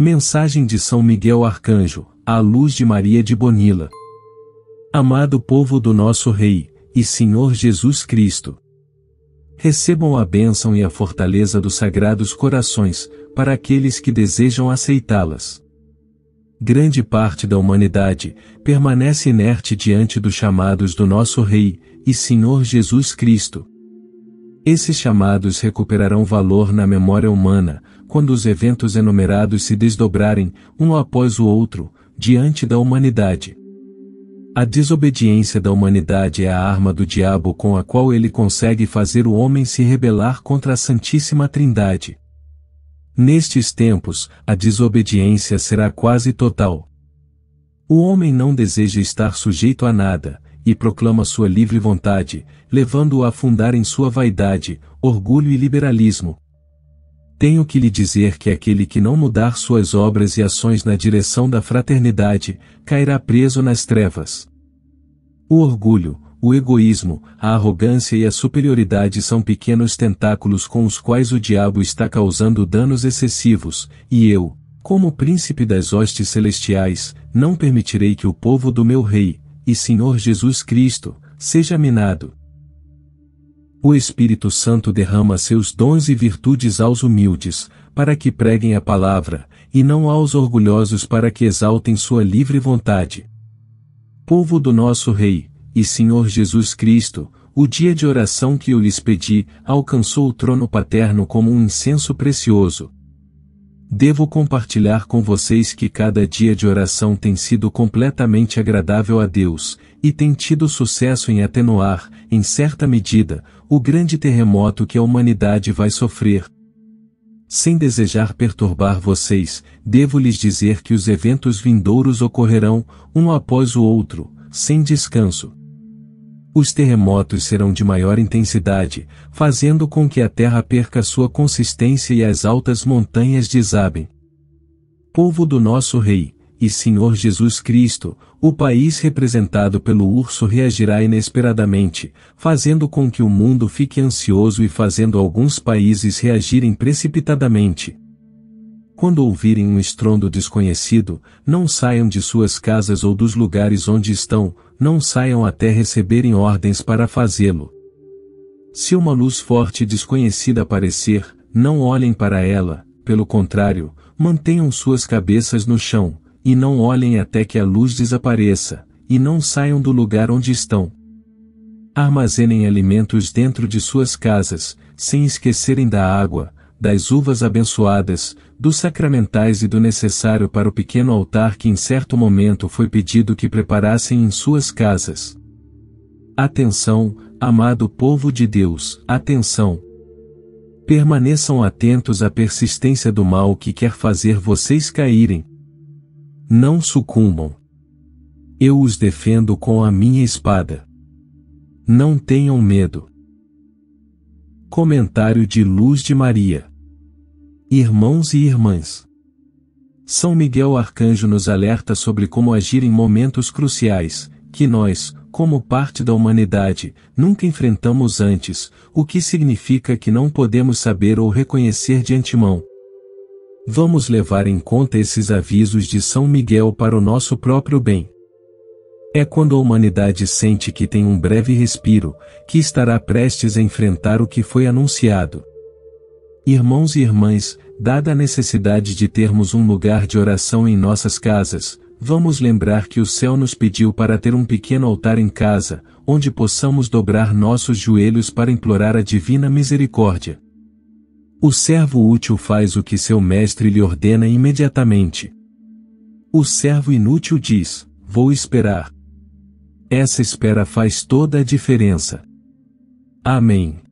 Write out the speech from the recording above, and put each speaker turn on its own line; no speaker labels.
Mensagem de São Miguel Arcanjo, à luz de Maria de Bonila. Amado povo do nosso Rei e Senhor Jesus Cristo, recebam a bênção e a fortaleza dos sagrados corações, para aqueles que desejam aceitá-las. Grande parte da humanidade permanece inerte diante dos chamados do nosso Rei e Senhor Jesus Cristo esses chamados recuperarão valor na memória humana, quando os eventos enumerados se desdobrarem, um após o outro, diante da humanidade. A desobediência da humanidade é a arma do diabo com a qual ele consegue fazer o homem se rebelar contra a Santíssima Trindade. Nestes tempos, a desobediência será quase total. O homem não deseja estar sujeito a nada, e proclama sua livre vontade, levando-o a afundar em sua vaidade, orgulho e liberalismo. Tenho que lhe dizer que aquele que não mudar suas obras e ações na direção da fraternidade, cairá preso nas trevas. O orgulho, o egoísmo, a arrogância e a superioridade são pequenos tentáculos com os quais o diabo está causando danos excessivos, e eu, como príncipe das hostes celestiais, não permitirei que o povo do meu rei, e Senhor Jesus Cristo, seja minado. O Espírito Santo derrama seus dons e virtudes aos humildes, para que preguem a palavra, e não aos orgulhosos para que exaltem sua livre vontade. Povo do nosso Rei, e Senhor Jesus Cristo, o dia de oração que eu lhes pedi alcançou o trono paterno como um incenso precioso, Devo compartilhar com vocês que cada dia de oração tem sido completamente agradável a Deus, e tem tido sucesso em atenuar, em certa medida, o grande terremoto que a humanidade vai sofrer. Sem desejar perturbar vocês, devo lhes dizer que os eventos vindouros ocorrerão, um após o outro, sem descanso os terremotos serão de maior intensidade, fazendo com que a terra perca sua consistência e as altas montanhas desabem. Povo do nosso Rei, e Senhor Jesus Cristo, o país representado pelo urso reagirá inesperadamente, fazendo com que o mundo fique ansioso e fazendo alguns países reagirem precipitadamente quando ouvirem um estrondo desconhecido, não saiam de suas casas ou dos lugares onde estão, não saiam até receberem ordens para fazê-lo. Se uma luz forte e desconhecida aparecer, não olhem para ela, pelo contrário, mantenham suas cabeças no chão, e não olhem até que a luz desapareça, e não saiam do lugar onde estão. Armazenem alimentos dentro de suas casas, sem esquecerem da água, das uvas abençoadas, dos sacramentais e do necessário para o pequeno altar que em certo momento foi pedido que preparassem em suas casas. Atenção, amado povo de Deus, atenção! Permaneçam atentos à persistência do mal que quer fazer vocês caírem. Não sucumbam. Eu os defendo com a minha espada. Não tenham medo. Comentário de Luz de Maria. Irmãos e irmãs. São Miguel Arcanjo nos alerta sobre como agir em momentos cruciais, que nós, como parte da humanidade, nunca enfrentamos antes, o que significa que não podemos saber ou reconhecer de antemão. Vamos levar em conta esses avisos de São Miguel para o nosso próprio bem. É quando a humanidade sente que tem um breve respiro, que estará prestes a enfrentar o que foi anunciado. Irmãos e irmãs, dada a necessidade de termos um lugar de oração em nossas casas, vamos lembrar que o céu nos pediu para ter um pequeno altar em casa, onde possamos dobrar nossos joelhos para implorar a divina misericórdia. O servo útil faz o que seu mestre lhe ordena imediatamente. O servo inútil diz: Vou esperar. Essa espera faz toda a diferença. Amém.